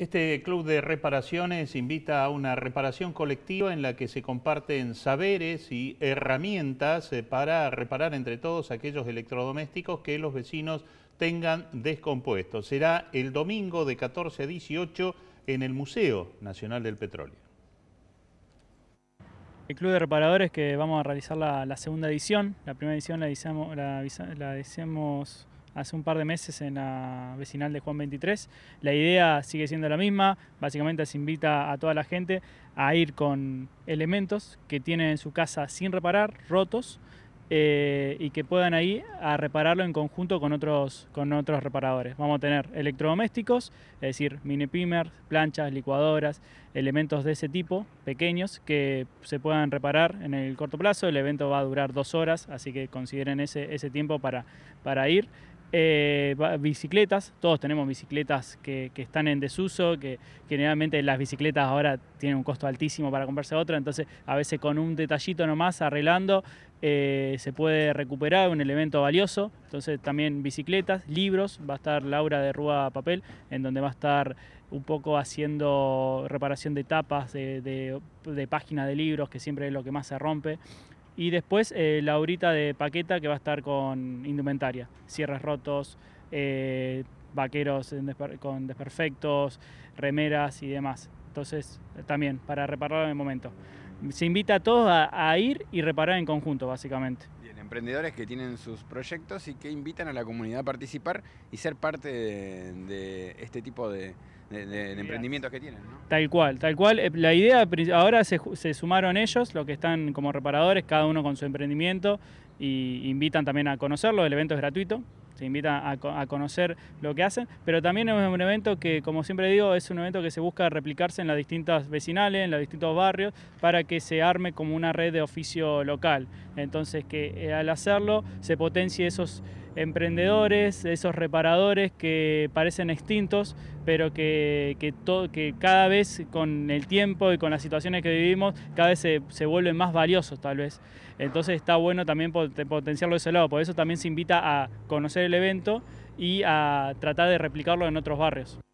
Este club de reparaciones invita a una reparación colectiva en la que se comparten saberes y herramientas eh, para reparar entre todos aquellos electrodomésticos que los vecinos tengan descompuestos. Será el domingo de 14 a 18 en el Museo Nacional del Petróleo. El Club de Reparadores que vamos a realizar la, segunda edición, la primera edición la, la, hace un par de meses en la vecinal de Juan 23. La idea sigue siendo la misma, básicamente se invita a toda la gente a ir con elementos que tienen en su casa sin reparar, rotos, eh, y que puedan ahí a repararlo en conjunto con otros, con otros reparadores. Vamos a tener electrodomésticos, es decir, mini pimer, planchas, licuadoras, elementos de ese tipo, pequeños, que se puedan reparar en el corto plazo. El evento va a durar dos horas, así que consideren ese, ese tiempo para, para ir. Eh, bicicletas, todos tenemos bicicletas que, están en desuso, que, generalmente las bicicletas ahora tienen un costo altísimo para comprarse otra, entonces a veces con un detallito nomás arreglando eh, se puede recuperar un elemento valioso, entonces también bicicletas, libros, va a estar Laura de Rúa Papel, en donde va a estar un poco haciendo reparación de tapas, de páginas de libros, que siempre es lo que más se rompe. Y después eh, la horita de Paqueta que va a estar con indumentaria, cierres rotos, eh, vaqueros con desperfectos, remeras y demás. Entonces, eh, también, para repararlo en el momento. Se invita a todos a, ir y reparar en conjunto, básicamente. Bien, emprendedores que tienen sus proyectos y que invitan a la comunidad a participar y ser parte de este tipo de, de, emprendimientos que tienen. Tal cual, tal cual. Eh, la idea, ahora se, sumaron ellos, los que están como reparadores, cada uno con su emprendimiento, e invitan también a conocerlo, el evento es gratuito, se invita a, conocer lo que hacen, pero también es un evento que, como siempre digo, es un evento que se busca replicarse en las distintas vecinales, en los distintos barrios, para que se arme como una red de oficio local. Entonces, que eh, al hacerlo se potencie esos emprendedores, esos reparadores que parecen extintos, pero que, cada vez con el tiempo y con las situaciones que vivimos, cada vez se, se vuelven más valiosos tal vez. Entonces está bueno también potenciarlo de ese lado, por eso también se invita a conocer el evento y a tratar de replicarlo en otros barrios.